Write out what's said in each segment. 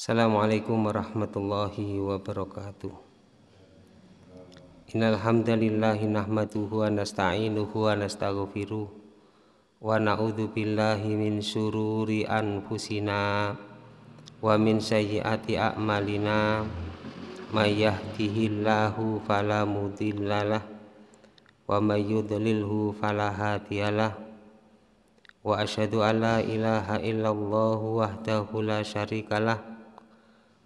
Assalamualaikum warahmatullahi wabarakatuh. Innalhamdalillahi hamdalillah nahmaduhu wa nasta'inuhu wa nastaghfiruh wa na'udhu billahi min sururi anfusina wa min sayyati a'malina may yahdihillahu fala wa may yudlilhu wa ashadu an la ilaha illallah wahdahu la syarikalah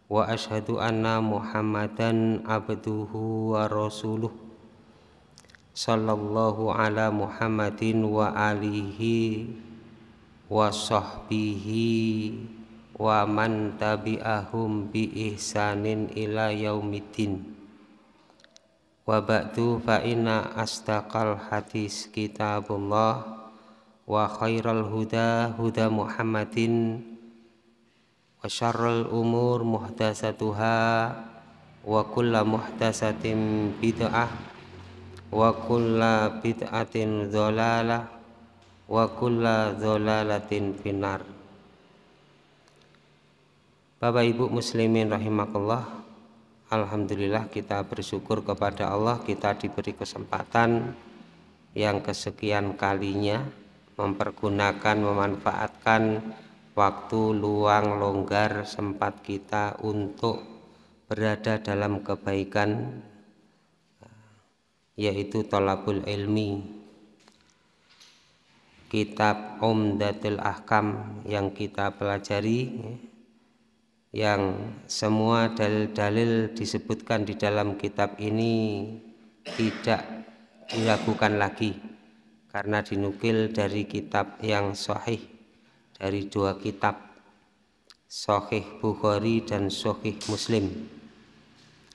wa ashadu anna muhammadan abduhu wa rasuluh sallallahu ala muhammadin wa alihi wa sahbihi wa man tabi'ahum bi ihsanin ila yaumidin wa ba'du fa inna astaqal hadis kitabullah wa khairal huda huda muhammadin wa umur muhdatsatuha wa kullu muhdatsatin bid'ah wa kullu bid'atin dhalalah wa kullu dhalalatin finar. Bapak Ibu muslimin rahimakallah Alhamdulillah kita bersyukur kepada Allah kita diberi kesempatan yang kesekian kalinya mempergunakan memanfaatkan waktu luang longgar sempat kita untuk berada dalam kebaikan eh, yaitu tolabul ilmi kitab Om Umdatul Ahkam yang kita pelajari yang semua dalil-dalil disebutkan di dalam kitab ini tidak dilakukan lagi karena dinukil dari kitab yang sahih dari dua kitab Sohih Bukhari dan Sohih Muslim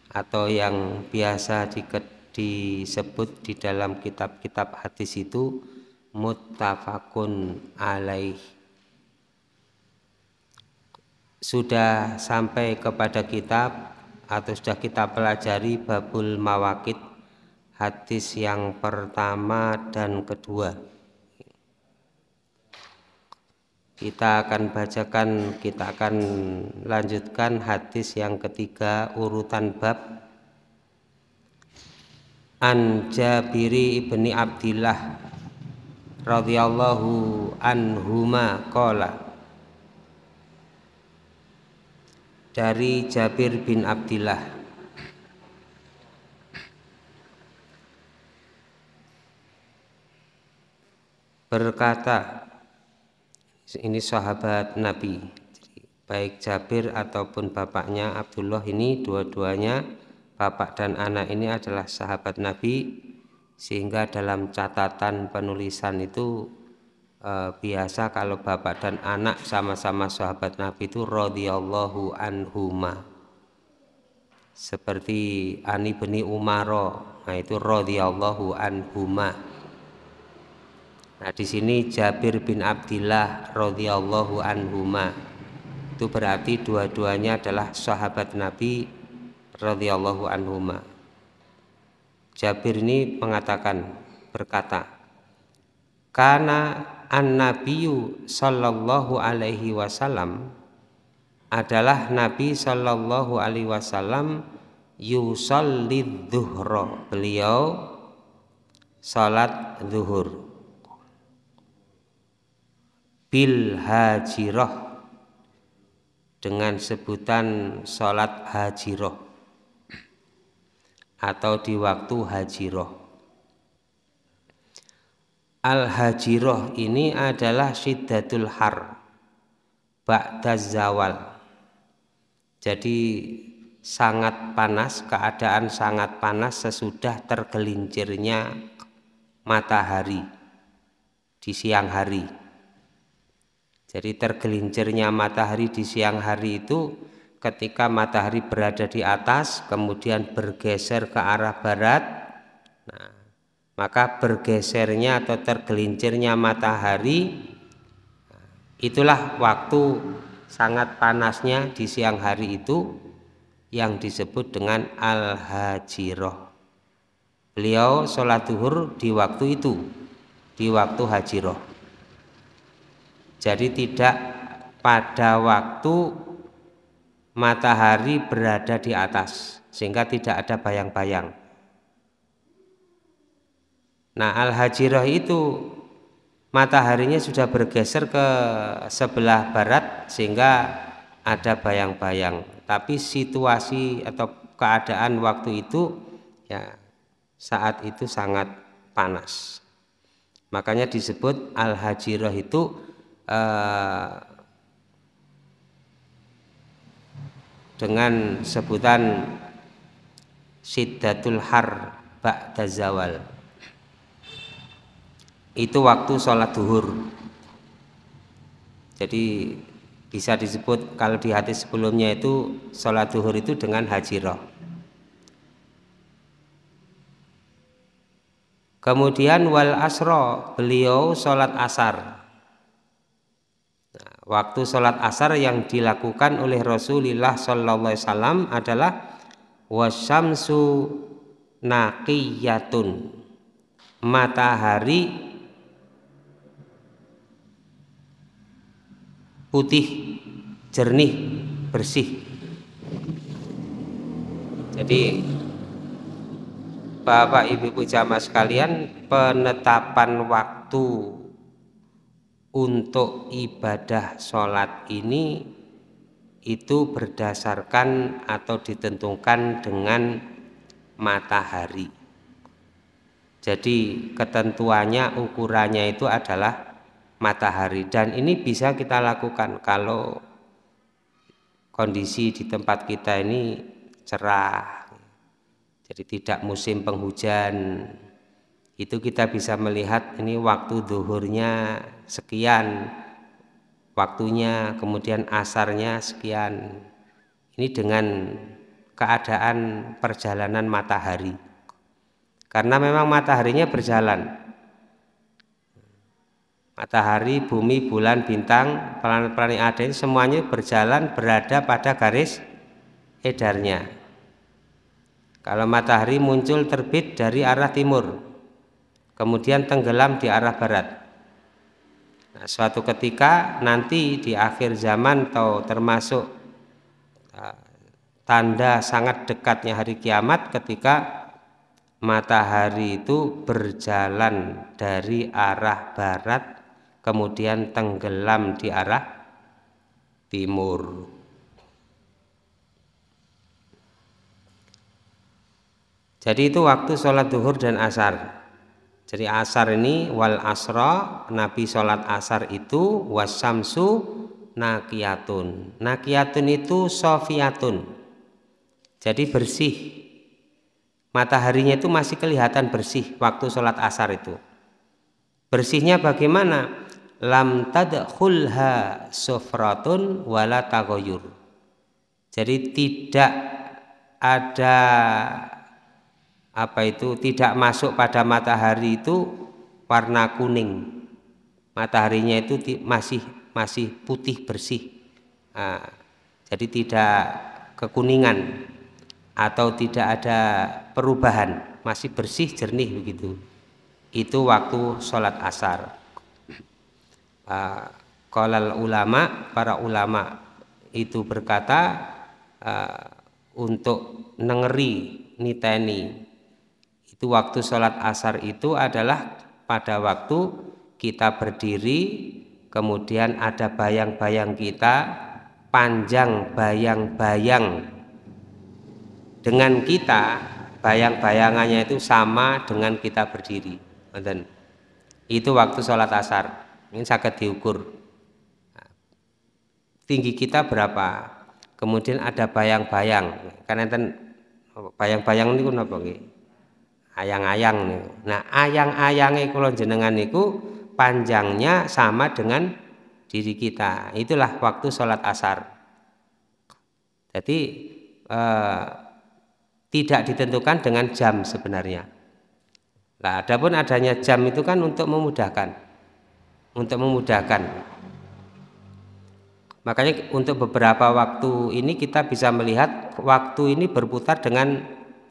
atau yang biasa di, disebut di dalam kitab-kitab hadis itu muttafaqun alaih sudah sampai kepada kitab atau sudah kita pelajari babul mawakid hadis yang pertama dan kedua kita akan bacakan kita akan lanjutkan hadis yang ketiga urutan bab An Jabiri ibni Abdillah radhiyallahu anhuma qala dari Jabir bin Abdillah berkata ini sahabat Nabi baik Jabir ataupun bapaknya Abdullah ini dua-duanya bapak dan anak ini adalah sahabat Nabi sehingga dalam catatan penulisan itu e, biasa kalau bapak dan anak sama-sama sahabat Nabi itu radhiyallahu anhuma seperti Ani beni Umaro nah itu radhiyallahu anhuma Nah, di sini Jabir bin Abdullah radhiyallahu anhuma. Itu berarti dua-duanya adalah sahabat Nabi radhiyallahu anhuma. Jabir ini mengatakan berkata, "Karena an-nabiyyu sallallahu alaihi wasallam adalah Nabi sallallahu alaihi wasallam yusallidh Beliau salat zuhur bil hajiroh dengan sebutan sholat hajiroh atau di waktu hajiroh al hajiroh ini adalah syiddatul har ba'daz zawal jadi sangat panas keadaan sangat panas sesudah tergelincirnya matahari di siang hari jadi tergelincirnya matahari di siang hari itu ketika matahari berada di atas kemudian bergeser ke arah barat. Nah, maka bergesernya atau tergelincirnya matahari itulah waktu sangat panasnya di siang hari itu yang disebut dengan al-hajiroh. Beliau sholat duhur di waktu itu, di waktu hajiroh. Jadi tidak pada waktu matahari berada di atas sehingga tidak ada bayang-bayang. Nah, Al-Hajirah itu mataharinya sudah bergeser ke sebelah barat sehingga ada bayang-bayang. Tapi situasi atau keadaan waktu itu ya saat itu sangat panas. Makanya disebut Al-Hajirah itu Eh, dengan sebutan Siddatul Har Ba'da Zawal itu waktu sholat duhur jadi bisa disebut kalau di hati sebelumnya itu sholat duhur itu dengan haji roh. kemudian wal asro beliau sholat asar waktu sholat asar yang dilakukan oleh Rasulullah Sallallahu Alaihi Wasallam adalah wasamsu naqiyatun matahari putih jernih bersih jadi Bapak Ibu Ibu jamaah sekalian penetapan waktu untuk ibadah sholat ini itu berdasarkan atau ditentukan dengan matahari. Jadi ketentuannya ukurannya itu adalah matahari dan ini bisa kita lakukan kalau kondisi di tempat kita ini cerah. Jadi tidak musim penghujan, itu kita bisa melihat ini waktu duhurnya sekian waktunya kemudian asarnya sekian ini dengan keadaan perjalanan matahari karena memang mataharinya berjalan matahari, bumi, bulan, bintang, planet-planet ada ini semuanya berjalan berada pada garis edarnya kalau matahari muncul terbit dari arah timur kemudian tenggelam di arah barat. Nah, suatu ketika nanti di akhir zaman atau termasuk ah, tanda sangat dekatnya hari kiamat ketika matahari itu berjalan dari arah barat kemudian tenggelam di arah timur. Jadi itu waktu sholat duhur dan asar jadi asar ini wal asra Nabi sholat asar itu wasamsu nakiyatun. Nakiyatun itu sofiatun. Jadi bersih. Mataharinya itu masih kelihatan bersih waktu sholat asar itu. Bersihnya bagaimana? Lam tadkhulha sufratun wala tagoyur. Jadi tidak ada apa itu tidak masuk pada matahari itu warna kuning mataharinya itu masih masih putih bersih nah, jadi tidak kekuningan atau tidak ada perubahan masih bersih jernih begitu itu waktu sholat asar uh, ulama para ulama itu berkata uh, untuk nengeri niteni itu waktu sholat asar itu adalah pada waktu kita berdiri kemudian ada bayang-bayang kita panjang bayang-bayang dengan kita bayang-bayangannya itu sama dengan kita berdiri itu waktu sholat asar ini sangat diukur tinggi kita berapa kemudian ada bayang-bayang karena itu oh, bayang-bayang ini kenapa gitu ayang-ayang nih. Nah, ayang-ayange kula jenengan itu panjangnya sama dengan diri kita. Itulah waktu sholat asar. Jadi eh, tidak ditentukan dengan jam sebenarnya. Nah, adapun adanya jam itu kan untuk memudahkan, untuk memudahkan. Makanya untuk beberapa waktu ini kita bisa melihat waktu ini berputar dengan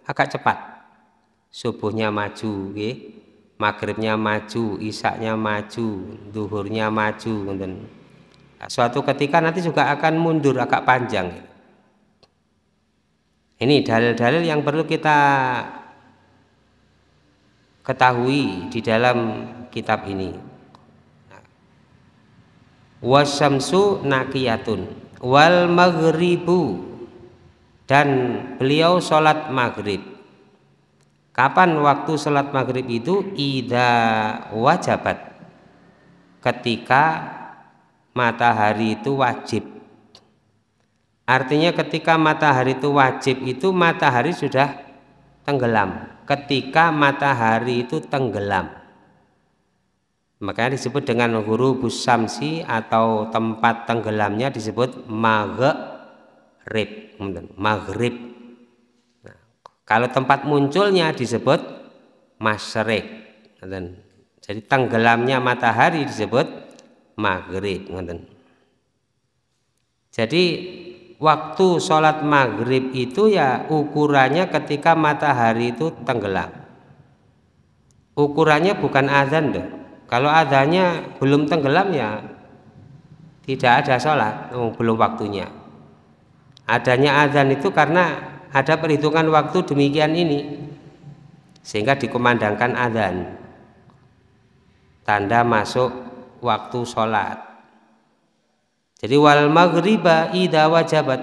agak cepat subuhnya maju nggih maghribnya maju isaknya maju duhurnya maju dan nah, suatu ketika nanti juga akan mundur agak panjang ini dalil-dalil yang perlu kita ketahui di dalam kitab ini nah, wasamsu nakiyatun wal maghribu dan beliau sholat maghrib Kapan waktu sholat maghrib itu? Ida wajabat. Ketika matahari itu wajib. Artinya ketika matahari itu wajib itu matahari sudah tenggelam. Ketika matahari itu tenggelam. Makanya disebut dengan guru busamsi atau tempat tenggelamnya disebut maghrib. Maghrib kalau tempat munculnya disebut masyrik. Jadi tenggelamnya matahari disebut maghrib. Jadi waktu sholat maghrib itu ya ukurannya ketika matahari itu tenggelam. Ukurannya bukan azan deh. Kalau azannya belum tenggelam ya tidak ada sholat, oh, belum waktunya. Adanya azan itu karena ada perhitungan waktu demikian ini sehingga dikumandangkan adzan tanda masuk waktu sholat jadi wal maghriba ida wajabat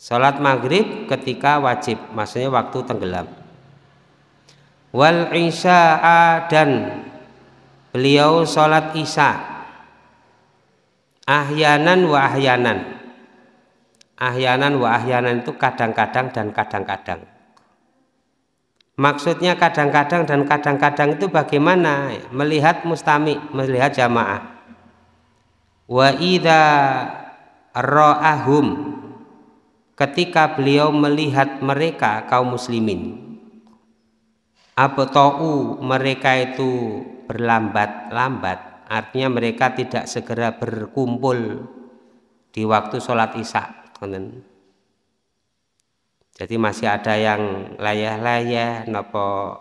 sholat maghrib ketika wajib maksudnya waktu tenggelam wal isya'a dan beliau sholat isya ahyanan wa ahyanan Ahyanan wa ahyanan itu kadang-kadang dan kadang-kadang. Maksudnya kadang-kadang dan kadang-kadang itu bagaimana melihat mustami, melihat jamaah. Wa idza ra'ahum ketika beliau melihat mereka kaum muslimin. Abtau mereka itu berlambat-lambat, artinya mereka tidak segera berkumpul di waktu sholat isya ngeten. Jadi masih ada yang layah-layah nopo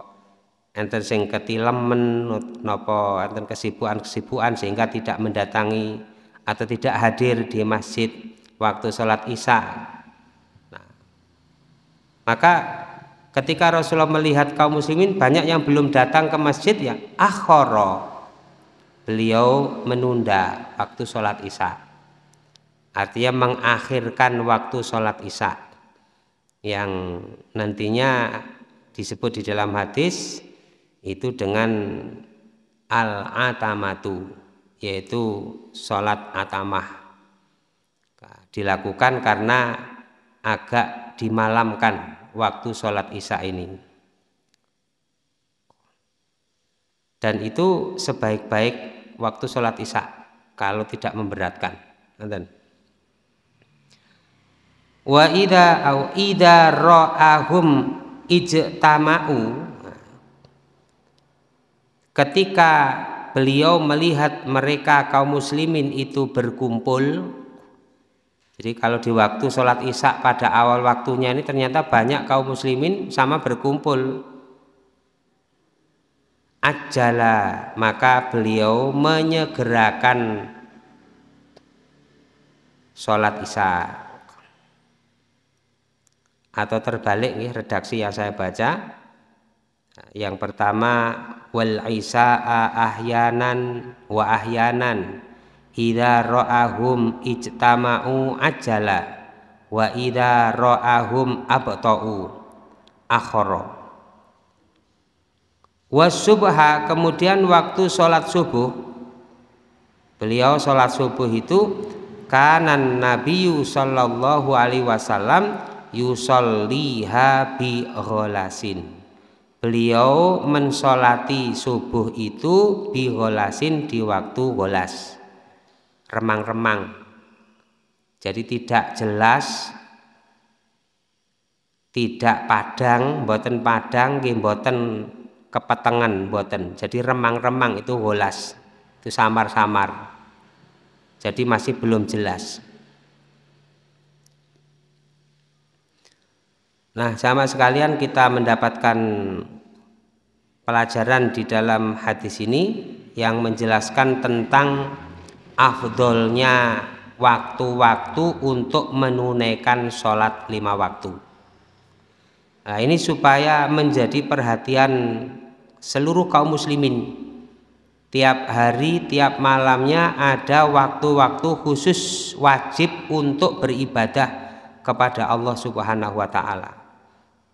enten sing ketilemen nopo enten kesibukan-kesibukan sehingga tidak mendatangi atau tidak hadir di masjid waktu sholat isya. Nah, maka ketika Rasulullah melihat kaum muslimin banyak yang belum datang ke masjid ya akhoro beliau menunda waktu sholat isya artinya mengakhirkan waktu sholat isya yang nantinya disebut di dalam hadis itu dengan al-atamatu yaitu sholat atamah dilakukan karena agak dimalamkan waktu sholat isya ini dan itu sebaik-baik waktu sholat isya kalau tidak memberatkan. Nonton wa ida au ida ra'ahum ijtama'u ketika beliau melihat mereka kaum muslimin itu berkumpul jadi kalau di waktu sholat isya pada awal waktunya ini ternyata banyak kaum muslimin sama berkumpul ajala maka beliau menyegerakan sholat isya atau terbalik nih redaksi yang saya baca. Yang pertama wal isa ahyanan wa ahyanan ida ro'ahum ijtama'u ajala wa ida ro'ahum abta'u akhara subha kemudian waktu sholat subuh beliau sholat subuh itu kanan nabiyu sallallahu alaihi wasallam yusalliha bi gholasin beliau mensolati subuh itu bi gholasin di waktu golas remang-remang jadi tidak jelas tidak padang boten padang boten kepetengan boten jadi remang-remang itu golas itu samar-samar jadi masih belum jelas Nah, sama sekalian kita mendapatkan pelajaran di dalam hadis ini yang menjelaskan tentang afdolnya waktu-waktu untuk menunaikan sholat lima waktu. Nah, ini supaya menjadi perhatian seluruh kaum muslimin. Tiap hari, tiap malamnya ada waktu-waktu khusus wajib untuk beribadah kepada Allah Subhanahu wa taala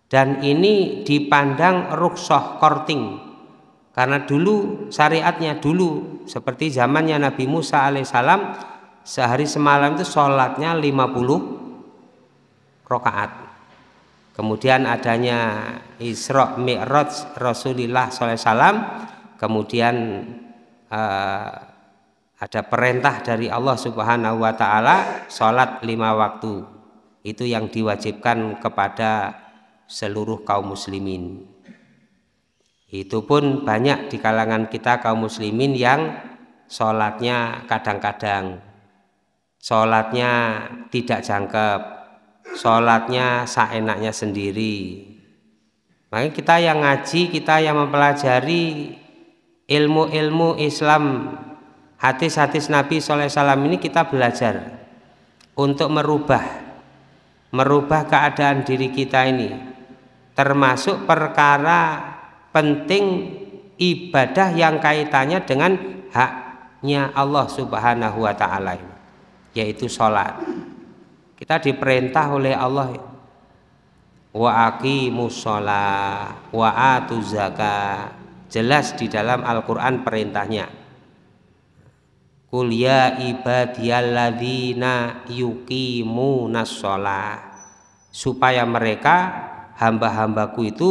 dan ini dipandang ruksoh korting karena dulu syariatnya dulu seperti zamannya Nabi Musa alaihissalam sehari semalam itu sholatnya 50 rokaat kemudian adanya Isra Mi'raj Rasulullah SAW kemudian eh, ada perintah dari Allah Subhanahu wa taala salat lima waktu itu yang diwajibkan kepada seluruh kaum muslimin. Itu pun banyak di kalangan kita kaum muslimin yang sholatnya kadang-kadang, sholatnya tidak jangkep, sholatnya seenaknya sendiri. Makanya kita yang ngaji, kita yang mempelajari ilmu-ilmu Islam, hadis-hadis Nabi SAW ini kita belajar untuk merubah merubah keadaan diri kita ini termasuk perkara penting ibadah yang kaitannya dengan haknya Allah Subhanahu wa taala yaitu salat. Kita diperintah oleh Allah wa aqimus wa atu zaka Jelas di dalam Al-Qur'an perintahnya. Qul ya ibadiyalladzina yuqimunas supaya mereka hamba-hambaku itu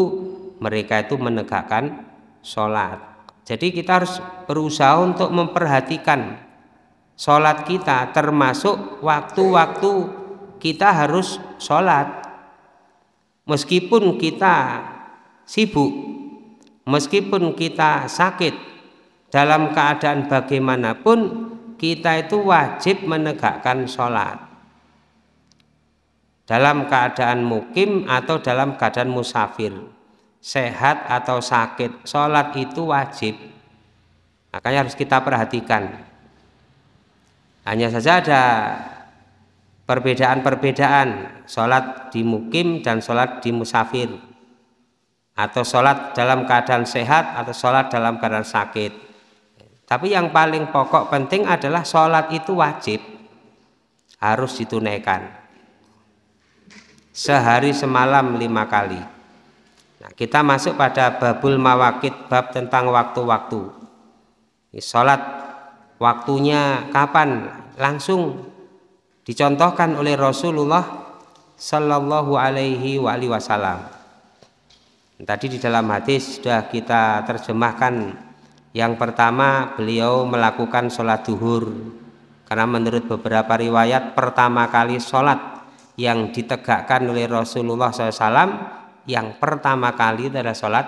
mereka itu menegakkan sholat jadi kita harus berusaha untuk memperhatikan sholat kita termasuk waktu-waktu kita harus sholat meskipun kita sibuk meskipun kita sakit dalam keadaan bagaimanapun kita itu wajib menegakkan sholat dalam keadaan mukim atau dalam keadaan musafir sehat atau sakit sholat itu wajib makanya harus kita perhatikan hanya saja ada perbedaan-perbedaan sholat di mukim dan sholat di musafir atau sholat dalam keadaan sehat atau sholat dalam keadaan sakit tapi yang paling pokok penting adalah sholat itu wajib harus ditunaikan sehari semalam lima kali. Nah, kita masuk pada babul mawakit bab tentang waktu-waktu. Sholat waktunya kapan? Langsung dicontohkan oleh Rasulullah Shallallahu Alaihi Wasallam. Tadi di dalam hadis sudah kita terjemahkan yang pertama beliau melakukan sholat duhur karena menurut beberapa riwayat pertama kali sholat yang ditegakkan oleh Rasulullah SAW yang pertama kali adalah sholat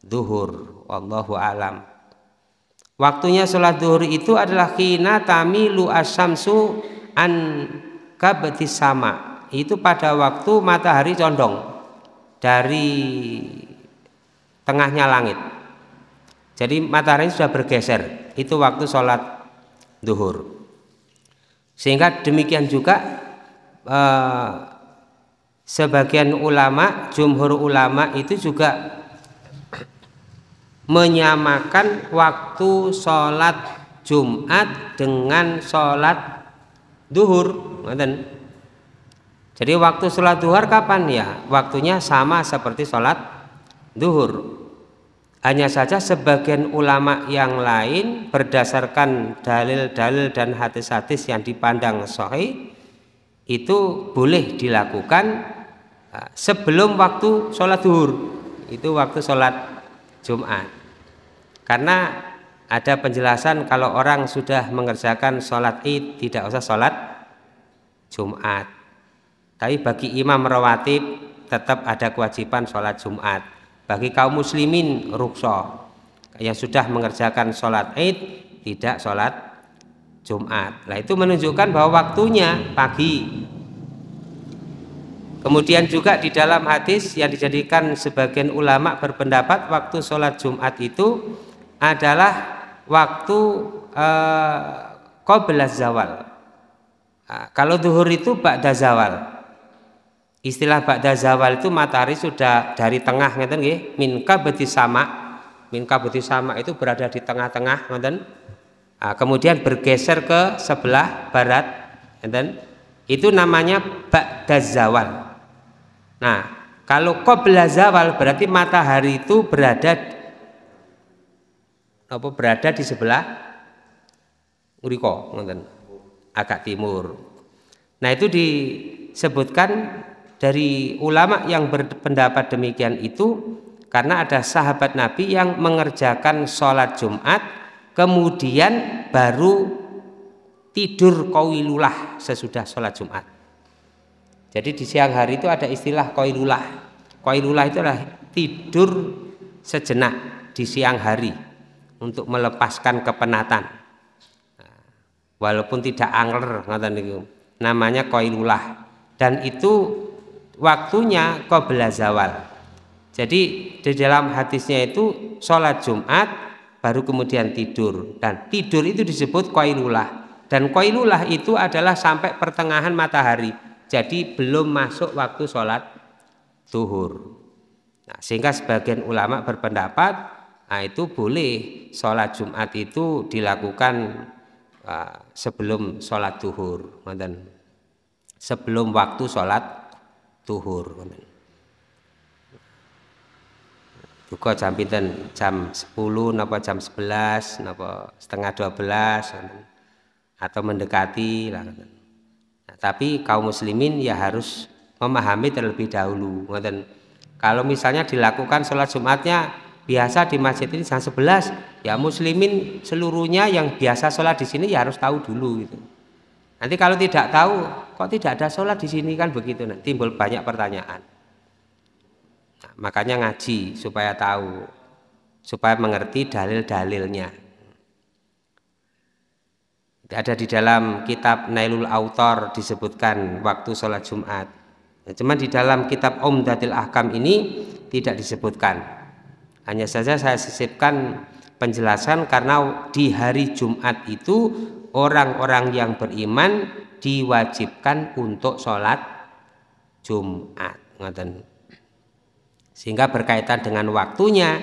duhur wallahu alam waktunya sholat duhur itu adalah kina tamilu asamsu an kabetis sama itu pada waktu matahari condong dari tengahnya langit jadi matahari sudah bergeser itu waktu sholat duhur sehingga demikian juga Eh, sebagian ulama, jumhur ulama itu juga menyamakan waktu sholat Jumat dengan sholat duhur. Jadi waktu sholat duhur kapan ya? Waktunya sama seperti sholat duhur. Hanya saja sebagian ulama yang lain berdasarkan dalil-dalil dan hadis-hadis yang dipandang sahih itu boleh dilakukan eh, sebelum waktu sholat duhur itu waktu sholat Jumat karena ada penjelasan kalau orang sudah mengerjakan sholat id tidak usah sholat Jumat tapi bagi imam rawatib tetap ada kewajiban sholat Jumat bagi kaum muslimin rukso yang sudah mengerjakan sholat id tidak sholat Jumat. Nah, itu menunjukkan bahwa waktunya pagi. Kemudian juga di dalam hadis yang dijadikan sebagian ulama berpendapat waktu sholat Jumat itu adalah waktu eh, zawal. Nah, kalau duhur itu ba'da zawal. Istilah ba'da zawal itu matahari sudah dari tengah ngeten nggih, min sama. Min sama itu berada di tengah-tengah ngeten. -tengah, Nah, kemudian bergeser ke sebelah barat, enten, itu namanya ba'da Nah, kalau Qobla zawal berarti matahari itu berada apa berada di sebelah uriko, ngoten. Agak timur. Nah, itu disebutkan dari ulama yang berpendapat demikian itu karena ada sahabat Nabi yang mengerjakan sholat Jumat kemudian baru tidur koilulah sesudah sholat Jumat. Jadi di siang hari itu ada istilah koilulah. Koilulah itu adalah tidur sejenak di siang hari untuk melepaskan kepenatan. Nah, walaupun tidak angler, namanya koilulah. Dan itu waktunya qabla zawal. Jadi di dalam hadisnya itu sholat Jumat baru kemudian tidur dan tidur itu disebut koilulah dan koilulah itu adalah sampai pertengahan matahari jadi belum masuk waktu sholat zuhur nah, sehingga sebagian ulama berpendapat nah itu boleh sholat jumat itu dilakukan uh, sebelum sholat zuhur sebelum waktu sholat zuhur Buka jam pinten? Jam 10 napa jam 11 napa setengah 12 atau mendekati lah. Nah, tapi kaum muslimin ya harus memahami terlebih dahulu. Ngoten. Kalau misalnya dilakukan sholat Jumatnya biasa di masjid ini jam 11, ya muslimin seluruhnya yang biasa sholat di sini ya harus tahu dulu gitu. Nanti kalau tidak tahu, kok tidak ada sholat di sini kan begitu, nah, timbul banyak pertanyaan. Makanya ngaji supaya tahu, supaya mengerti dalil-dalilnya. Ada di dalam kitab Nailul Autor disebutkan waktu sholat Jumat. Cuman di dalam kitab Om Omdatil Ahkam ini tidak disebutkan. Hanya saja saya sisipkan penjelasan karena di hari Jumat itu orang-orang yang beriman diwajibkan untuk sholat Jumat sehingga berkaitan dengan waktunya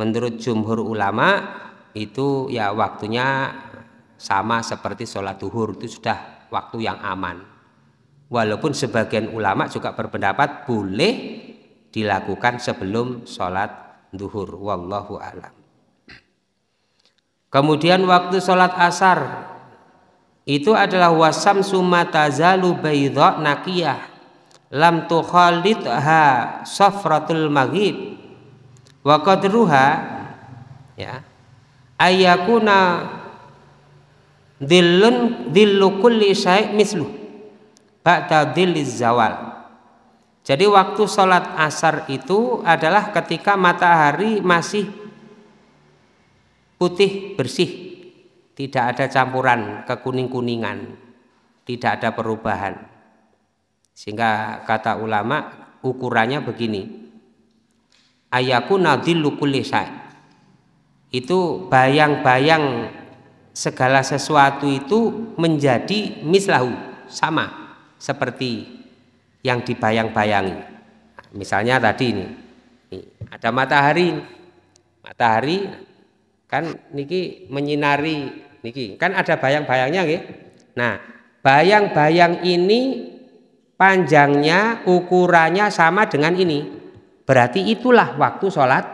menurut jumhur ulama itu ya waktunya sama seperti sholat duhur itu sudah waktu yang aman walaupun sebagian ulama juga berpendapat boleh dilakukan sebelum sholat duhur wallahu alam kemudian waktu sholat asar itu adalah wasam sumatazalu baydha nakiyah lam tukhalidha safratul maghrib wa qadruha ya ayakuna dillun dillu kulli syai' mislu ba'da dilliz zawal jadi waktu sholat asar itu adalah ketika matahari masih putih bersih tidak ada campuran kekuning-kuningan tidak ada perubahan sehingga kata ulama ukurannya begini. Ayaku nadhillu kulli Itu bayang-bayang segala sesuatu itu menjadi mislahu, sama seperti yang dibayang-bayangi. Misalnya tadi ini, ini ada matahari, matahari kan niki menyinari niki kan ada bayang-bayangnya nggih. Nah, bayang-bayang ini panjangnya, ukurannya sama dengan ini. Berarti itulah waktu sholat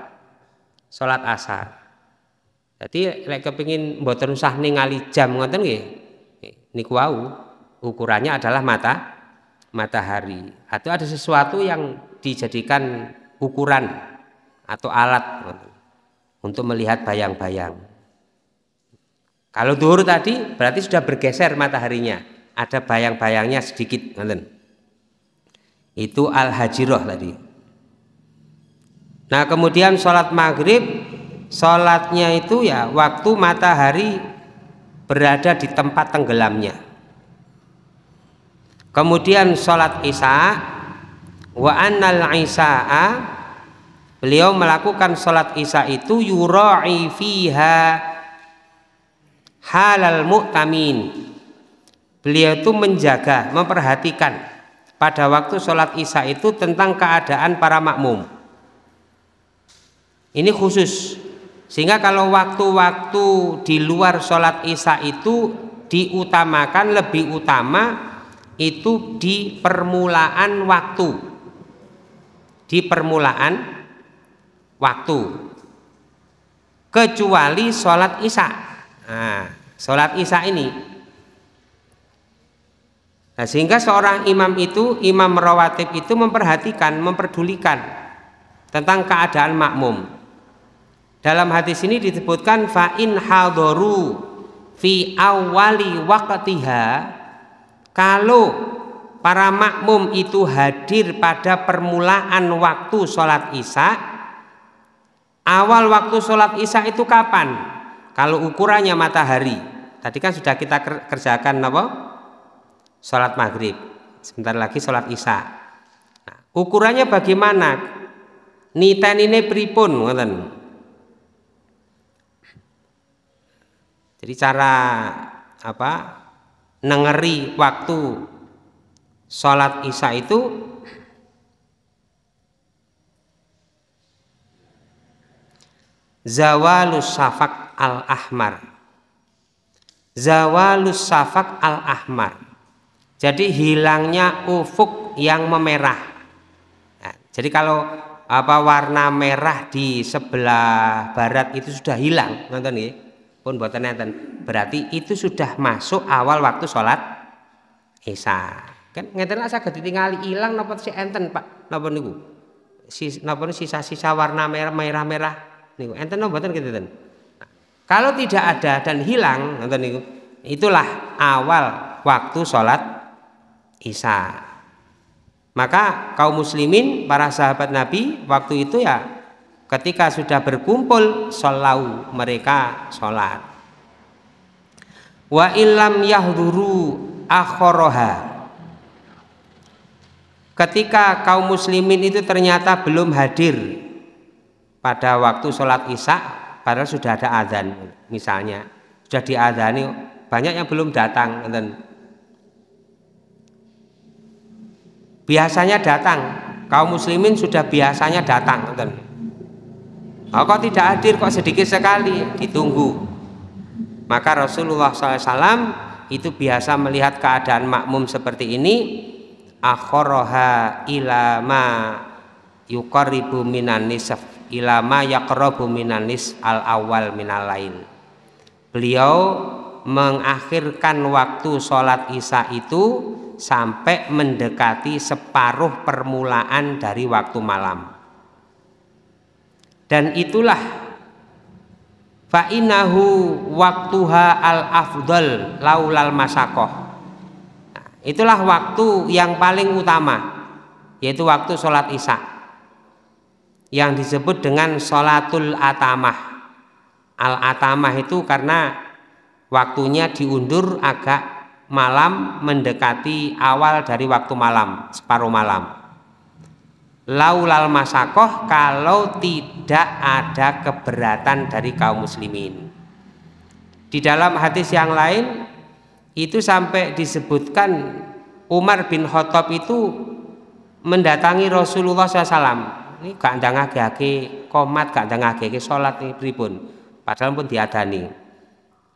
sholat asar. Jadi lek kepingin mboten usah ningali jam ngoten nggih. Eh, niku wau ukurannya adalah mata matahari atau ada sesuatu yang dijadikan ukuran atau alat untuk melihat bayang-bayang. Kalau dulu tadi berarti sudah bergeser mataharinya, ada bayang-bayangnya sedikit ngoten itu al-hajiroh tadi nah kemudian sholat maghrib sholatnya itu ya waktu matahari berada di tempat tenggelamnya kemudian sholat isya wa annal isya'a beliau melakukan sholat isya itu yura'i fiha halal mu'tamin beliau itu menjaga memperhatikan pada waktu sholat isya itu tentang keadaan para makmum ini khusus sehingga kalau waktu-waktu di luar sholat isya itu diutamakan lebih utama itu di permulaan waktu di permulaan waktu kecuali sholat isya nah, sholat isya ini Nah, sehingga seorang imam itu, imam rawatib itu memperhatikan, memperdulikan tentang keadaan makmum. Dalam hadis ini disebutkan fa'in hadaru fi awali waqtiha kalau para makmum itu hadir pada permulaan waktu sholat isya awal waktu sholat isya itu kapan? kalau ukurannya matahari tadi kan sudah kita kerjakan apa? sholat maghrib sebentar lagi sholat isya nah, ukurannya bagaimana niten ini pripun ngoten jadi cara apa nengeri waktu sholat isya itu zawalus safak al ahmar zawalus safak al ahmar jadi hilangnya ufuk yang memerah. Nah, jadi kalau apa warna merah di sebelah barat itu sudah hilang, nonton nih Pun buatan nonton. Berarti itu sudah masuk awal waktu sholat Isya. Kan ngeten lah saya ditinggali hilang nopo si enten Pak, nopo niku? Si sisa-sisa warna merah merah-merah niku. Enten gitu mboten nah, Kalau tidak ada dan hilang, nonton niku. Itulah awal waktu sholat Isa. Maka kaum muslimin para sahabat Nabi waktu itu ya ketika sudah berkumpul solau mereka sholat. Wa ilam yahduru akhoroha. Ketika kaum muslimin itu ternyata belum hadir pada waktu sholat isya, padahal sudah ada azan misalnya, sudah diadani banyak yang belum datang, biasanya datang kaum muslimin sudah biasanya datang oh, kok tidak hadir kok sedikit sekali ditunggu maka Rasulullah SAW itu biasa melihat keadaan makmum seperti ini akhoroha ilama yukoribu minan nisaf ilama yakrobu minan nis al awal minal lain beliau mengakhirkan waktu sholat isya itu sampai mendekati separuh permulaan dari waktu malam. Dan itulah fa'inahu waktuha al afdal laulal masakoh. Nah, itulah waktu yang paling utama yaitu waktu sholat isya yang disebut dengan sholatul atamah. Al atamah itu karena waktunya diundur agak malam mendekati awal dari waktu malam, separuh malam. Laulal masakoh kalau tidak ada keberatan dari kaum muslimin. Di dalam hadis yang lain itu sampai disebutkan Umar bin Khattab itu mendatangi Rasulullah SAW. Ini gak ada ngake komat, gak ada sholat nih pribun. Padahal pun diadani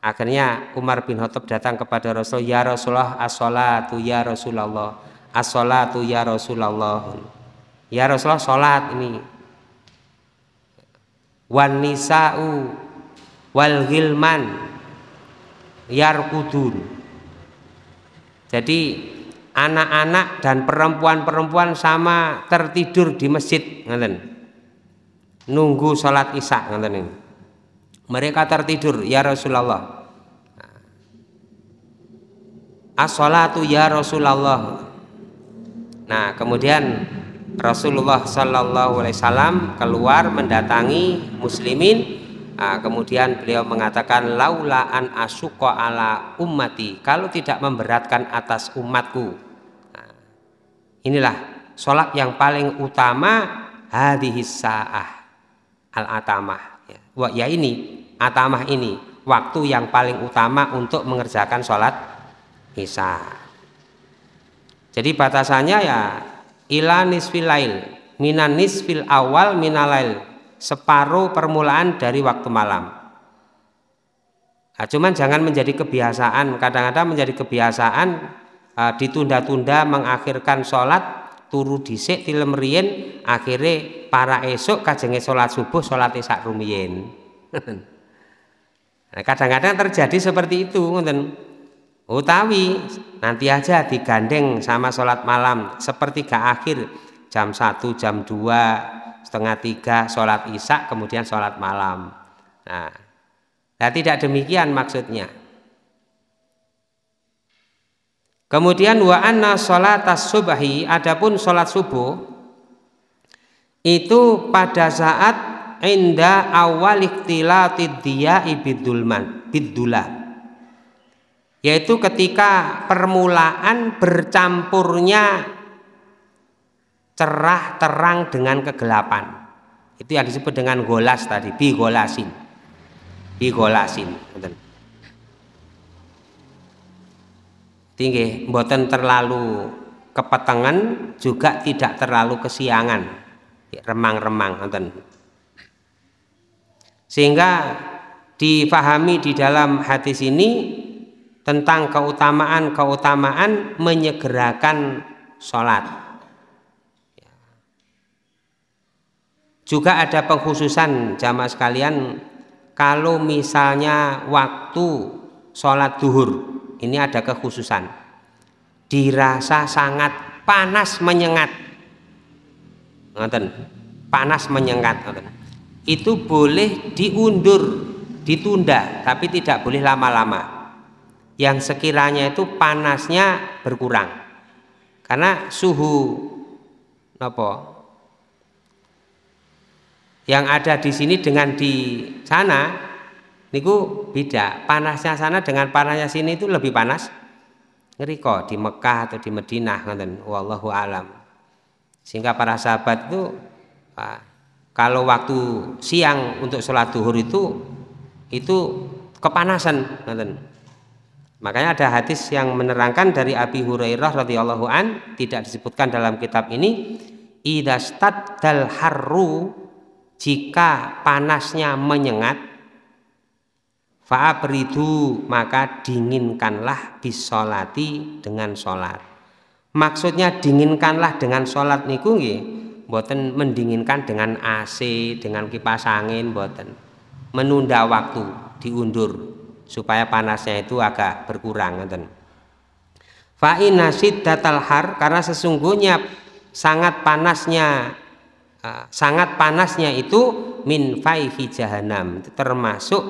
Akhirnya Umar bin Khattab datang kepada Rasul, "Ya Rasulullah, as-salatu ya Rasulullah, as-salatu ya Rasulullah." Ya Rasulullah, salat ini. Wan nisa'u wal ghilman yarkudun. Jadi anak-anak dan perempuan-perempuan sama tertidur di masjid ngeten. Nunggu salat Isya ngeten mereka tertidur, ya Rasulullah. Nah. As-salatu ya Rasulullah. Nah, kemudian Rasulullah Shallallahu Alaihi Wasallam keluar mendatangi muslimin. Nah, kemudian beliau mengatakan laulaan an ala ummati kalau tidak memberatkan atas umatku. Nah, inilah sholat yang paling utama hadihis sa'ah al-atamah. Ya. Wah, ya ini atamah ini waktu yang paling utama untuk mengerjakan sholat isya jadi batasannya ya ila nisfil lail minan nisfil awal minalail separuh permulaan dari waktu malam nah, cuman jangan menjadi kebiasaan kadang-kadang menjadi kebiasaan uh, ditunda-tunda mengakhirkan sholat turu disik tilem riyen para esok kajenge sholat subuh sholat isak rumien Nah, kadang-kadang terjadi seperti itu, ngoten. Utawi nanti aja digandeng sama sholat malam seperti sepertiga akhir jam 1, jam 2, setengah 3 sholat isya kemudian sholat malam. Nah, nah tidak demikian maksudnya. Kemudian wa anna sholatas subahi adapun sholat subuh itu pada saat inda awal ikhtilati diya'i ibidulman bidula yaitu ketika permulaan bercampurnya cerah terang dengan kegelapan itu yang disebut dengan golas tadi bigolasin bigolasin tinggi boten terlalu kepetengan juga tidak terlalu kesiangan remang-remang sehingga difahami di dalam hadis ini tentang keutamaan-keutamaan menyegerakan sholat. Juga ada pengkhususan jamaah sekalian kalau misalnya waktu sholat duhur ini ada kekhususan dirasa sangat panas menyengat panas menyengat itu boleh diundur, ditunda, tapi tidak boleh lama-lama. Yang sekiranya itu panasnya berkurang. Karena suhu nopo yang ada di sini dengan di sana niku beda. Panasnya sana dengan panasnya sini itu lebih panas. Ngeri kok di Mekah atau di Madinah ngoten. Wallahu alam. Sehingga para sahabat itu kalau waktu siang untuk sholat duhur itu itu kepanasan nonton Makanya ada hadis yang menerangkan dari Abi Hurairah radhiyallahu an tidak disebutkan dalam kitab ini idastad dal harru jika panasnya menyengat fa'abridu maka dinginkanlah bisolati dengan sholat maksudnya dinginkanlah dengan sholat niku nggih Boten mendinginkan dengan AC, dengan kipas angin, boten. Menunda waktu, diundur supaya panasnya itu agak berkurang, boten. Fa inna har karena sesungguhnya sangat panasnya eh, sangat panasnya itu min faihi jahanam termasuk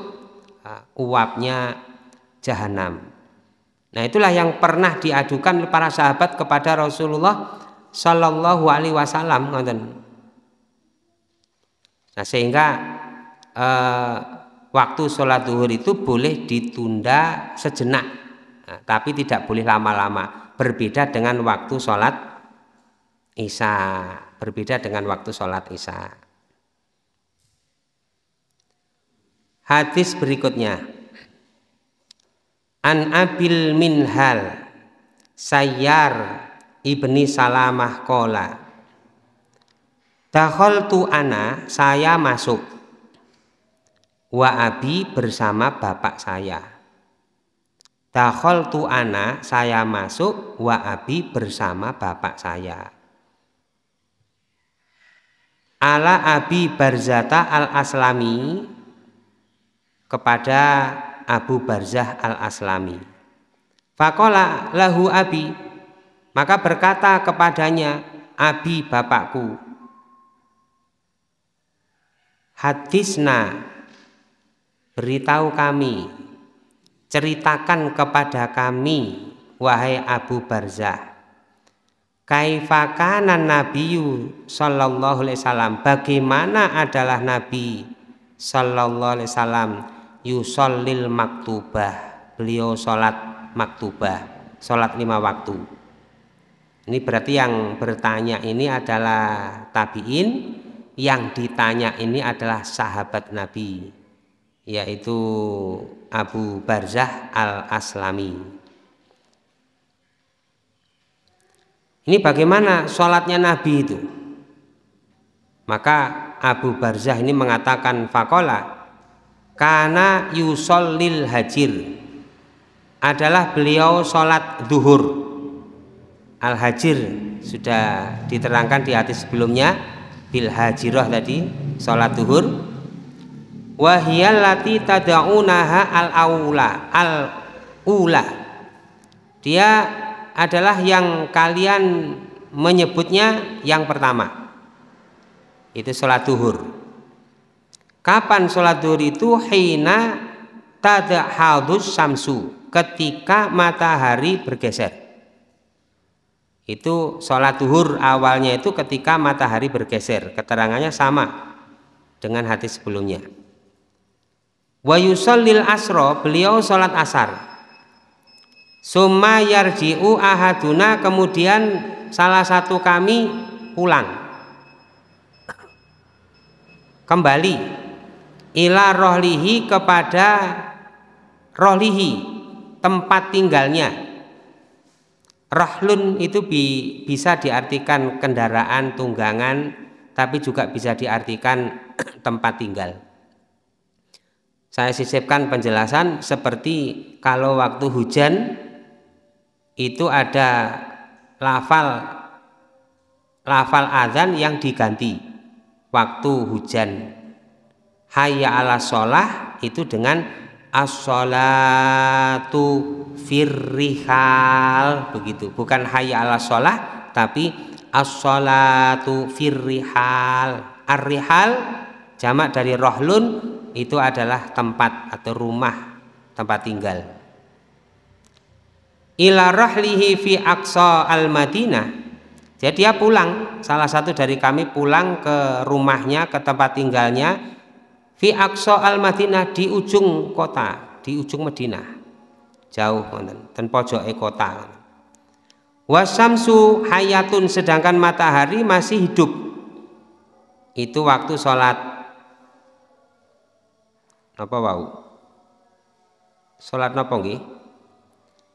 eh, uapnya jahanam. Nah, itulah yang pernah diadukan para sahabat kepada Rasulullah sallallahu alaihi wasallam ngoten. Nah, sehingga eh, waktu sholat duhur itu boleh ditunda sejenak, nah, tapi tidak boleh lama-lama. Berbeda dengan waktu sholat isya, berbeda dengan waktu sholat isya. Hadis berikutnya An Abil Minhal Sayyar ibni Salamah kola Dahol tu ana saya masuk Wa abi bersama bapak saya Dahol tu ana saya masuk Wa abi bersama bapak saya Ala abi barzata al-aslami Kepada Abu Barzah al-aslami Fakola lahu abi maka berkata kepadanya, Abi bapakku, hadisna, beritahu kami, ceritakan kepada kami, wahai Abu Barzah. Kaifakana Nabiyu Sallallahu Alaihi Wasallam Bagaimana adalah Nabi Sallallahu Alaihi Wasallam Yusollil maktubah Beliau sholat maktubah Sholat lima waktu ini berarti yang bertanya ini adalah tabiin, yang ditanya ini adalah sahabat Nabi, yaitu Abu Barzah al-Aslami. Ini bagaimana sholatnya Nabi itu? Maka Abu Barzah ini mengatakan fakola karena yusolil hajir adalah beliau sholat duhur al-hajir sudah diterangkan di hadis sebelumnya bil hajirah tadi salat duhur wahiyallati tad'unaha al aula al ula dia adalah yang kalian menyebutnya yang pertama itu sholat duhur kapan sholat duhur itu hina tadahadus samsu ketika matahari bergeser itu sholat duhur awalnya itu ketika matahari bergeser keterangannya sama dengan hati sebelumnya wa yusallil asro beliau sholat asar summa yarji'u ahaduna kemudian salah satu kami pulang kembali ila rohlihi kepada rohlihi tempat tinggalnya Rohlun itu bi, bisa diartikan kendaraan tunggangan tapi juga bisa diartikan tempat tinggal. Saya sisipkan penjelasan seperti kalau waktu hujan itu ada lafal lafal azan yang diganti waktu hujan. Hayya ala sholah itu dengan as-salatu firrihal begitu bukan hayya ala sholah tapi as-salatu firrihal arrihal jamak dari rohlun itu adalah tempat atau rumah tempat tinggal ila rahlihi fi aqsa al madinah jadi dia pulang salah satu dari kami pulang ke rumahnya ke tempat tinggalnya fi aqsa al Madinah di ujung kota, di ujung Madinah. Jauh wonten ten pojoke kota. Wasamsu hayatun sedangkan matahari masih hidup. Itu waktu sholat apa wau? Sholat napa nggih?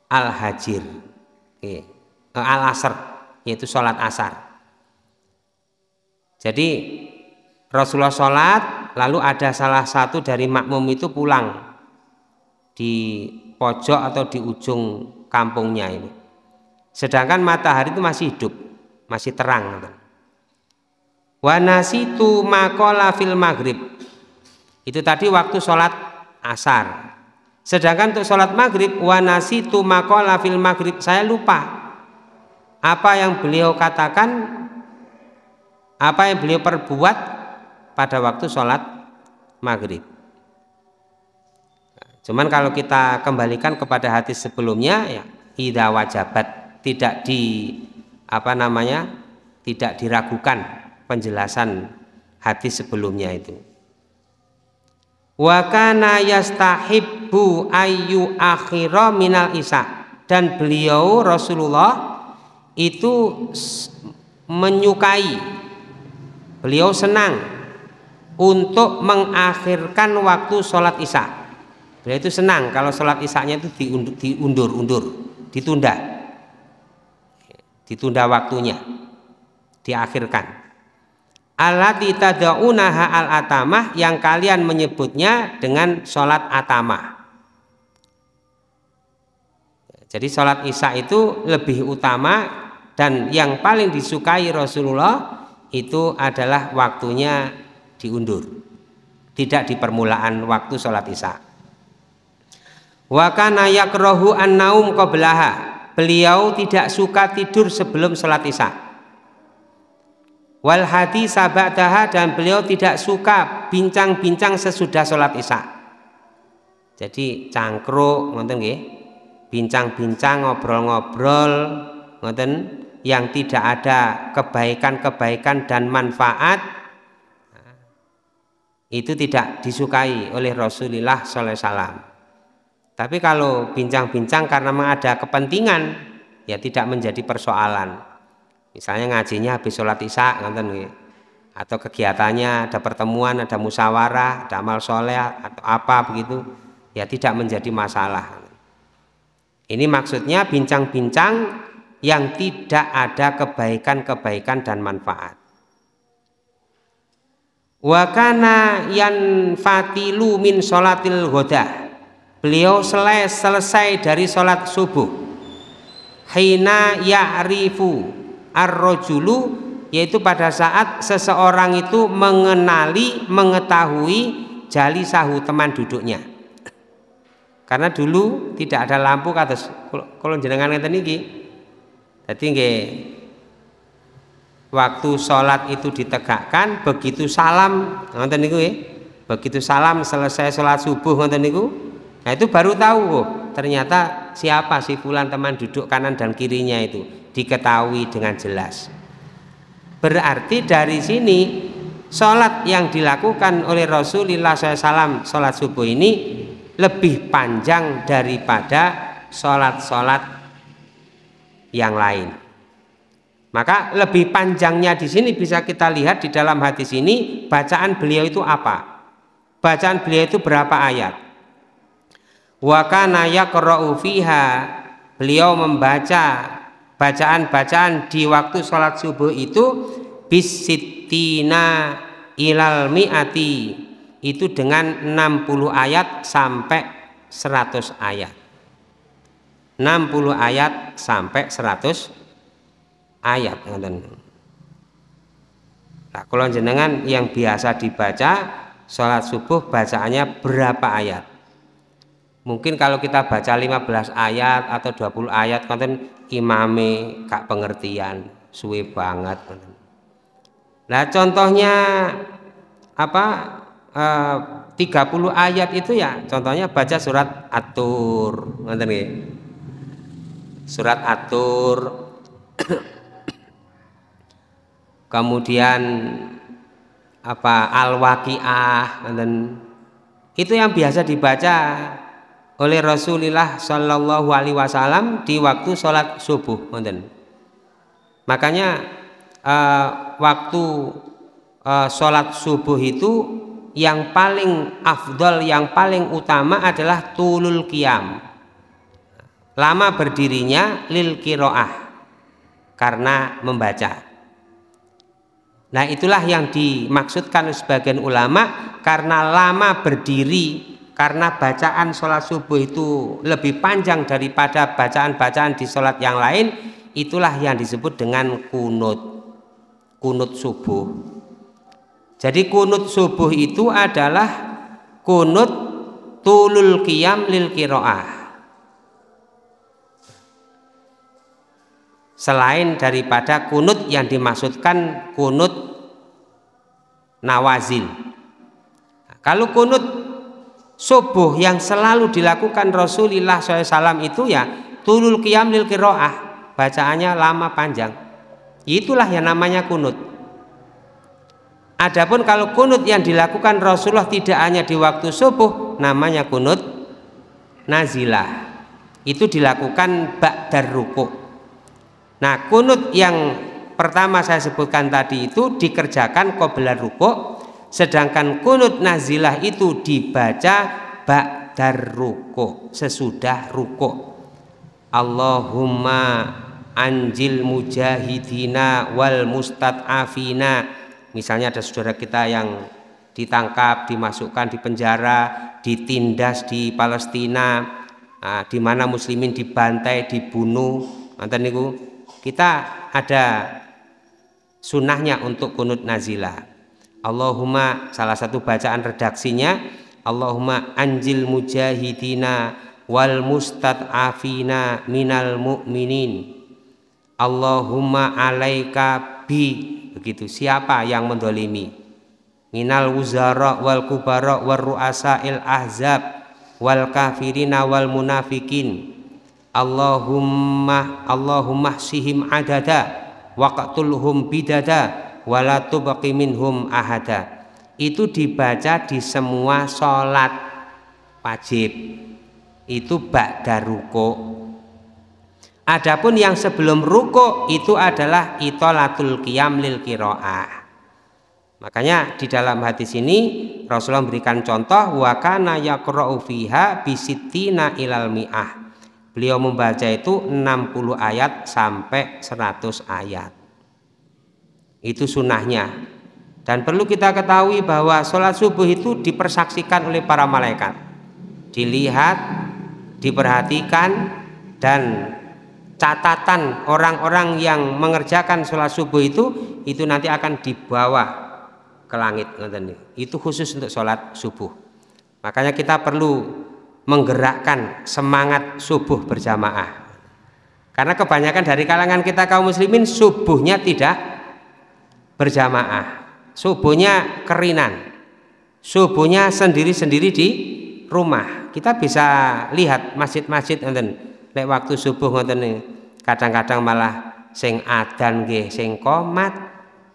Al-Hajir. Nggih. Eh, Al-Asr yaitu sholat asar. Jadi Rasulullah sholat lalu ada salah satu dari makmum itu pulang di pojok atau di ujung kampungnya ini. Sedangkan matahari itu masih hidup, masih terang. Gitu. Wanasitu makola fil maghrib. Itu tadi waktu sholat asar. Sedangkan untuk sholat maghrib, wanasitu makola fil maghrib. Saya lupa apa yang beliau katakan, apa yang beliau perbuat pada waktu sholat maghrib. Cuman kalau kita kembalikan kepada hadis sebelumnya, ya, ida wajabat tidak di apa namanya tidak diragukan penjelasan hadis sebelumnya itu. Wakana yastahibbu ayu akhiro minal isa dan beliau Rasulullah itu menyukai beliau senang untuk mengakhirkan waktu sholat isya beliau itu senang kalau sholat isaknya itu diundur, diundur undur ditunda ditunda waktunya diakhirkan alati tadaunaha al atamah yang kalian menyebutnya dengan sholat atamah jadi sholat isya itu lebih utama dan yang paling disukai Rasulullah itu adalah waktunya diundur tidak di permulaan waktu sholat isya wakana yakrohu an naum qoblaha beliau tidak suka tidur sebelum sholat isya wal hati sabadaha dan beliau tidak suka bincang-bincang sesudah sholat isya jadi cangkruk ngoten nggih bincang-bincang ngobrol-ngobrol ngoten yang tidak ada kebaikan-kebaikan dan manfaat itu tidak disukai oleh Rasulullah Sallallahu SAW. Tapi kalau bincang-bincang karena ada kepentingan, ya tidak menjadi persoalan. Misalnya ngajinya habis sholat isya, nonton atau kegiatannya ada pertemuan, ada musyawarah, ada amal soleh atau apa begitu, ya tidak menjadi masalah. Ini maksudnya bincang-bincang yang tidak ada kebaikan-kebaikan dan manfaat wa kana yanfatilu min sholatil ghoda beliau selesai, selesai dari sholat subuh hina ya'rifu arrojulu yaitu pada saat seseorang itu mengenali mengetahui jali sahu teman duduknya karena dulu tidak ada lampu kata kalau jenengan kata niki jadi nggih waktu sholat itu ditegakkan begitu salam nonton niku ya begitu salam selesai sholat subuh nonton niku nah itu baru tahu oh, ternyata siapa si fulan teman duduk kanan dan kirinya itu diketahui dengan jelas berarti dari sini sholat yang dilakukan oleh Rasulullah SAW sholat subuh ini lebih panjang daripada sholat-sholat yang lain maka lebih panjangnya di sini bisa kita lihat di dalam hadis ini bacaan beliau itu apa? Bacaan beliau itu berapa ayat? Wa kana yaqra'u fiha. Beliau membaca bacaan-bacaan di waktu sholat subuh itu bisitina ilal mi'ati. Itu dengan 60 ayat sampai 100 ayat. 60 ayat sampai 100 ayat ngoten. Lah kula jenengan yang biasa dibaca salat subuh bacaannya berapa ayat? Mungkin kalau kita baca 15 ayat atau 20 ayat konten imame kak pengertian suwe banget. Nah contohnya apa e, eh, 30 ayat itu ya contohnya baca surat atur ngoten Surat atur kemudian apa al-waqiah dan itu yang biasa dibaca oleh Rasulullah Shallallahu Alaihi Wasallam di waktu sholat subuh Manten. makanya uh, waktu uh, sholat subuh itu yang paling afdol yang paling utama adalah tulul kiam lama berdirinya lil kiroah karena membaca Nah itulah yang dimaksudkan sebagian ulama karena lama berdiri karena bacaan sholat subuh itu lebih panjang daripada bacaan-bacaan di sholat yang lain itulah yang disebut dengan kunut kunut subuh jadi kunut subuh itu adalah kunut tulul kiam lil kiroah selain daripada kunut yang dimaksudkan kunut nawazil. Nah, kalau kunut subuh yang selalu dilakukan Rasulullah SAW itu ya tulul qiyam lil kiroah bacaannya lama panjang. Itulah yang namanya kunut. Adapun kalau kunut yang dilakukan Rasulullah tidak hanya di waktu subuh namanya kunut nazilah. Itu dilakukan bakdar ruku' Nah kunut yang pertama saya sebutkan tadi itu dikerjakan qobla ruko sedangkan kunut nazilah itu dibaca ba'dar ruko sesudah ruko Allahumma anjil mujahidina wal mustad'afina misalnya ada saudara kita yang ditangkap, dimasukkan di penjara, ditindas di Palestina, nah, di mana muslimin dibantai, dibunuh, mantan niku kita ada sunnahnya untuk kunut nazila. Allahumma salah satu bacaan redaksinya Allahumma anjil mujahidina wal mustad'afina minal mu'minin. Allahumma alaika bi begitu siapa yang mendolimi minal wuzara wal kubara wal ru'asa il ahzab wal kafirina wal munafikin Allahumma Allahumma sihim adada waqtulhum bidada wala tubqi minhum ahada itu dibaca di semua sholat wajib itu ba'da ruko Adapun yang sebelum ruko itu adalah itolatul qiyam lil kiroah. Makanya di dalam hadis ini Rasulullah memberikan contoh wakana yakra'u fiha bisitina ilal mi'ah Beliau membaca itu 60 ayat sampai 100 ayat. Itu sunnahnya. Dan perlu kita ketahui bahwa sholat subuh itu dipersaksikan oleh para malaikat. Dilihat, diperhatikan, dan catatan orang-orang yang mengerjakan sholat subuh itu, itu nanti akan dibawa ke langit. Itu khusus untuk sholat subuh. Makanya kita perlu menggerakkan semangat subuh berjamaah. Karena kebanyakan dari kalangan kita kaum muslimin subuhnya tidak berjamaah. Subuhnya kerinan. Subuhnya sendiri-sendiri di rumah. Kita bisa lihat masjid-masjid nonton Lek waktu subuh nonton e, kadang-kadang malah sing adan ge sing komat,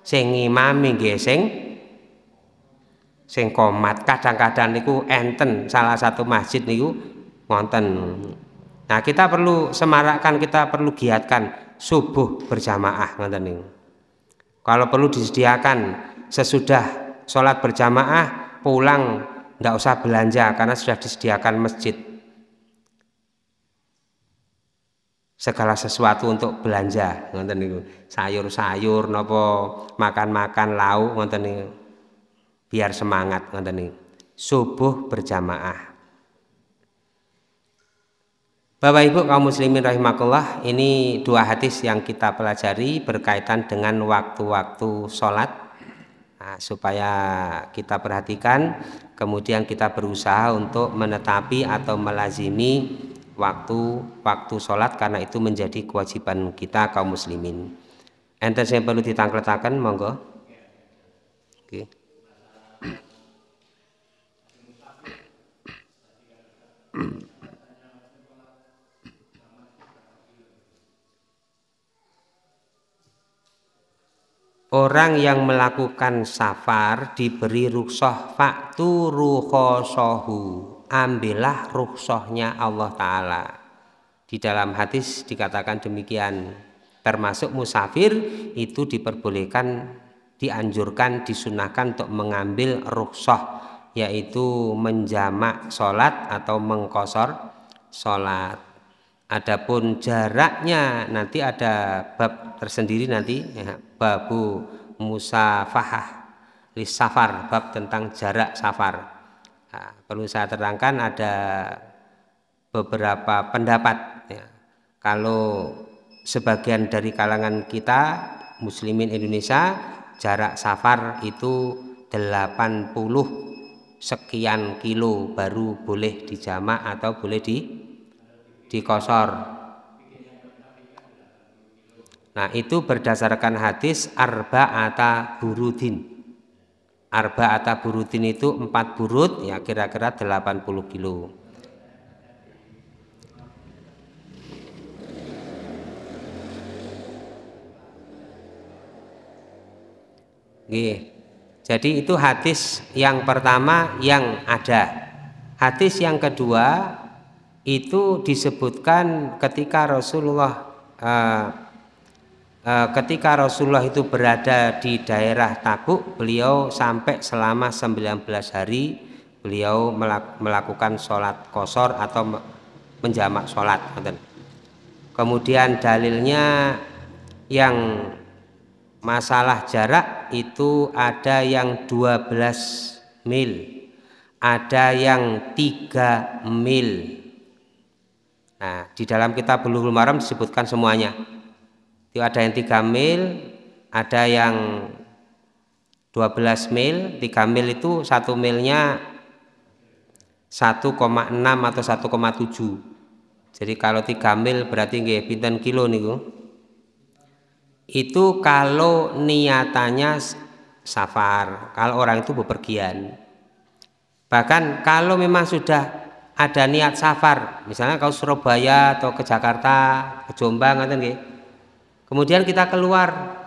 sing imami ge sing sing kadang-kadang niku enten salah satu masjid niku ngonten nah kita perlu semarakkan kita perlu giatkan subuh berjamaah ngonten niku kalau perlu disediakan sesudah sholat berjamaah pulang nggak usah belanja karena sudah disediakan masjid segala sesuatu untuk belanja ngonten niku sayur-sayur nopo makan-makan lauk ngonten niku biar semangat ngoten nih subuh berjamaah Bapak Ibu kaum muslimin rahimakallah ini dua hadis yang kita pelajari berkaitan dengan waktu-waktu sholat nah, supaya kita perhatikan kemudian kita berusaha untuk menetapi atau melazimi waktu-waktu sholat karena itu menjadi kewajiban kita kaum muslimin enten yang perlu ditangkletakan monggo oke okay. Orang yang melakukan safar diberi rukshoh faktu rukhosohu. Ambillah rukshohnya Allah Ta'ala. Di dalam hadis dikatakan demikian. Termasuk musafir itu diperbolehkan, dianjurkan, disunahkan untuk mengambil rukshoh yaitu menjamak sholat atau mengkosor sholat. Adapun jaraknya nanti ada bab tersendiri nanti ya, babu musafahah safar bab tentang jarak safar. Nah, perlu saya terangkan ada beberapa pendapat. Ya. Kalau sebagian dari kalangan kita muslimin Indonesia jarak safar itu 80 sekian kilo baru boleh dijamak atau boleh di dikosor. Nah itu berdasarkan hadis arba arba'ata burudin. Arba'ata burudin itu empat burut ya kira-kira 80 kilo. Gih, jadi itu hadis yang pertama yang ada. Hadis yang kedua itu disebutkan ketika Rasulullah eh, eh, ketika Rasulullah itu berada di daerah Tabuk, beliau sampai selama 19 hari beliau melakukan sholat kosor atau menjamak sholat. Kemudian dalilnya yang masalah jarak itu ada yang 12 mil ada yang 3 mil nah di dalam kitab Bulughul Maram disebutkan semuanya itu ada yang 3 mil ada yang 12 mil 3 mil itu satu milnya 1,6 atau 1,7 jadi kalau 3 mil berarti nggih pinten kilo niku itu kalau niatannya safar, kalau orang itu bepergian. Bahkan kalau memang sudah ada niat safar, misalnya kau Surabaya atau ke Jakarta, ke Jombang ngoten nggih. Kemudian kita keluar.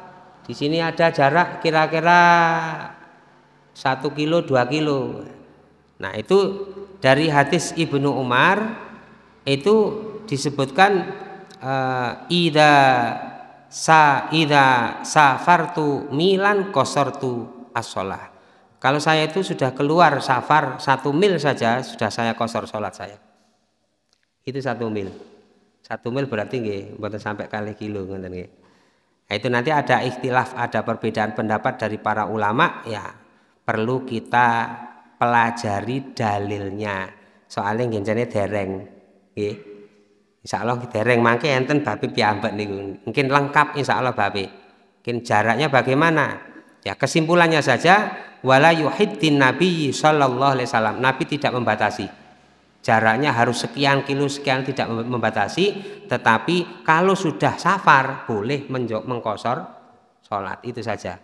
Di sini ada jarak kira-kira satu kilo dua kilo. Nah, itu dari hadis Ibnu Umar itu disebutkan uh, eh, ida sa ida safartu milan kosortu asolah. Kalau saya itu sudah keluar safar satu mil saja sudah saya kosor sholat saya. Itu satu mil. Satu mil berarti nggih, bukan sampai kali kilo ngoten nggih. Nah, itu nanti ada ikhtilaf, ada perbedaan pendapat dari para ulama ya perlu kita pelajari dalilnya soalnya gencarnya dereng nggih Insya Insyaallah dereng mangke enten babi piyambak nih, Mungkin lengkap Insya Allah babi. Mungkin jaraknya bagaimana? Ya kesimpulannya saja wala yuhiddin nabi shallallahu alaihi wasallam. Nabi tidak membatasi. Jaraknya harus sekian kilo sekian tidak membatasi, tetapi kalau sudah safar boleh mengkosor sholat itu saja.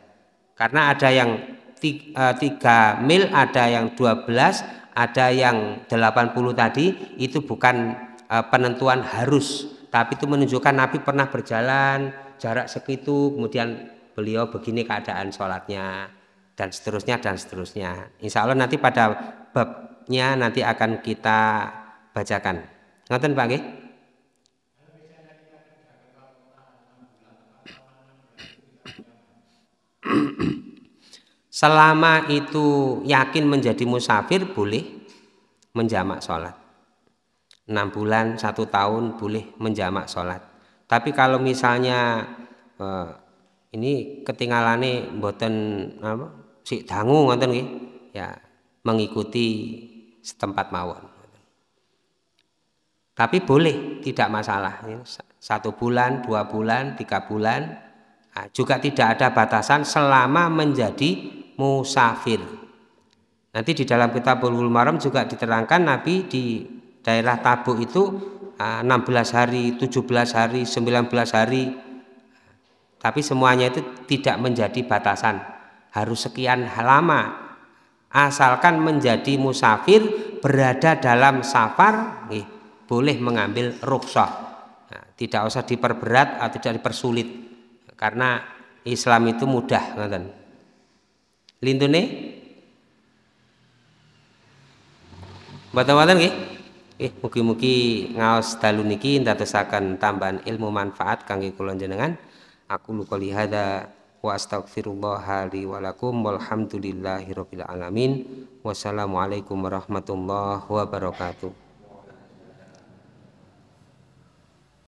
Karena ada yang e, tiga mil, ada yang dua belas, ada yang 80 tadi, itu bukan Eh, penentuan harus, tapi itu menunjukkan Nabi pernah berjalan jarak segitu, kemudian beliau begini keadaan sholatnya dan seterusnya dan seterusnya. Insya Allah nanti pada babnya nanti akan kita bacakan. Nonton Pak Gih? Selama itu yakin menjadi musafir boleh menjamak sholat enam bulan satu tahun boleh menjamak sholat tapi kalau misalnya eh, ini ketinggalan mboten apa si dangu ngoten nggih ya mengikuti setempat mawon tapi boleh tidak masalah ya, satu bulan dua bulan tiga bulan ah, juga tidak ada batasan selama menjadi musafir nanti di dalam kitabul maram juga diterangkan nabi di daerah tabu itu 16 ah, hari, 17 hari, 19 hari. Tapi semuanya itu tidak menjadi batasan. Harus sekian lama. Asalkan menjadi musafir berada dalam safar, eh, boleh mengambil rukshoh. Nah, tidak usah diperberat atau tidak dipersulit. Karena Islam itu mudah, ngoten. Lintune? Bata-bata nggih? Eh, mugi-mugi ngaos dalu niki ndadosaken tambahan ilmu manfaat kangge kula jenengan. Aku lu lihada wa astaghfirullah li wa lakum walhamdulillahi alamin. Wassalamualaikum warahmatullahi wabarakatuh.